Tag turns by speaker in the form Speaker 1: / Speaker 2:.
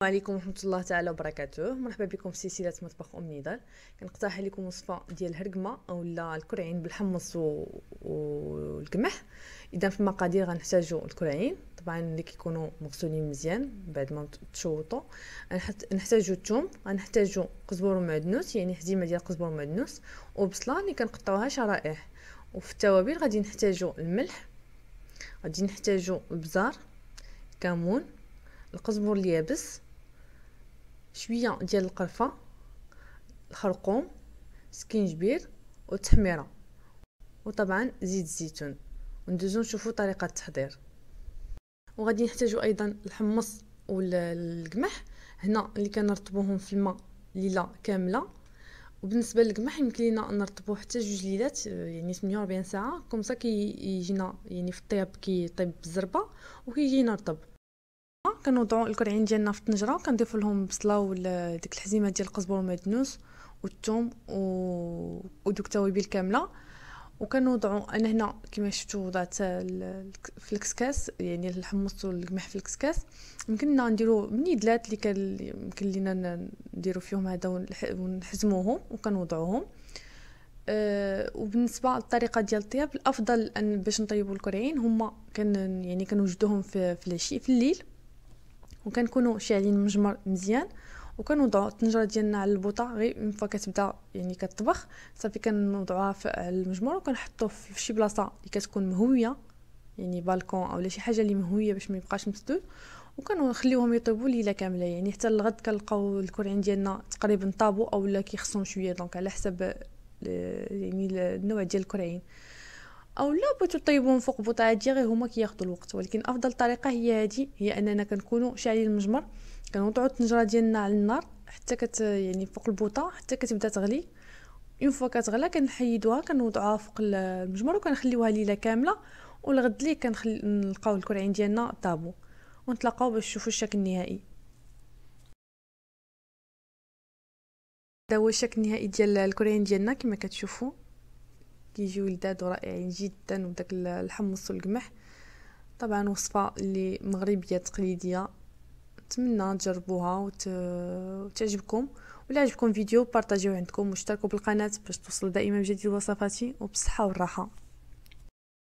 Speaker 1: السلام عليكم ورحمة الله تعالى وبركاته مرحبا بكم في سلسلة مطبخ أم نضال كنقترح عليكم وصفة ديال الهرقمة أولا الكرعين بالحمص و... والقمح إذا في المقادير غنحتاجو الكرعين طبعا اللي كيكونوا مغسولين مزيان بعد ما تشوطوا نحتاجو الثوم غنحتاجو قزبر ومعدنوس يعني حزيمة ديال قزبر ومعدنوس وبصلة اللي كنقطعوها شرائح وفي التوابل غادي نحتاجو الملح غادي نحتاجو البزار كمون القزبر اليابس شويه ديال القرفه الخرقوم سكينجبير أو وطبعا زيت الزيتون وندوزو نشوفو طريقه التحضير وغادي نحتاجو ايضا الحمص والقمح هنا اللي كنرطبوهم في الماء ليله كامله وبالنسبه للقمح يمكن لينا نرطبو حتى جوج ليلات يعني 48 ساعه كومسا كيجينا يعني في الطياب كيطيب بالزربه وكيجينا رطب كنوضعو الكرعين ديالنا في الطنجره كنضيفو لهم البصله ولا ديك الحزيمه ديال القزبر والمعدنوس والثوم و... ودوك التوابل كامله وكنوضعو انا هنا كما شفتوا وضعت في الكسكاس يعني الحمص والقمح في الكسكاس يمكننا نديرو من يدلات اللي كان يمكن لينا نديرو فيهم هذا ونحزموهم وكنوضعوهم أه وبالنسبه للطريقه ديال الطياب الافضل ان باش نطيبو الكرعين هما كان يعني كنوجدوهم في, في العشي في الليل وكنكونوا شاعلين المجمر مزيان وكنوضعوا الطنجره ديالنا على البوطه غير من فوا كتبدا يعني كطبخ صافي كنوضعوها في المجمر وكنحطوه في شي بلاصه اللي كتكون مهويه يعني بالكون اولا شي حاجه اللي مهويه باش ما يبقاش مسدود وكنخليوهم يطيبوا ليله كامله يعني حتى الغد كنلقاو الكرعين ديالنا تقريبا طابو اولا كيخصهم شويه دونك على حسب يعني النوع ديال الكرعين او لا بغيتو طيبوهم فوق بوطاجي غير هما كياخذوا الوقت ولكن افضل طريقه هي هذه هي اننا كنكونوا شاعلين المجمر كنوضعوا الطنجره ديالنا على النار حتى كت يعني فوق البوطه حتى كتبدا تغلي اون فوا كتغلى كنحيدوها كنوضعوها فوق المجمر وكنخليوها ليله كامله والغد ليه كنلقاو الكرعين ديالنا طابو ونتلاقاو باش نشوفوا الشكل النهائي هذا هو الشكل النهائي ديال الكرعين ديالنا كما كتشوفوا كيجيو لذاد ورائعين جدا وداك الحمص والقمح طبعا وصفه اللي مغربيه تقليديه نتمنى تجربوها وت... وتعجبكم ولا عجبكم الفيديو بارطاجيوه عندكم واشتركوا بالقناه باش توصل دائما بجديد وصفاتي وبالصحه والراحه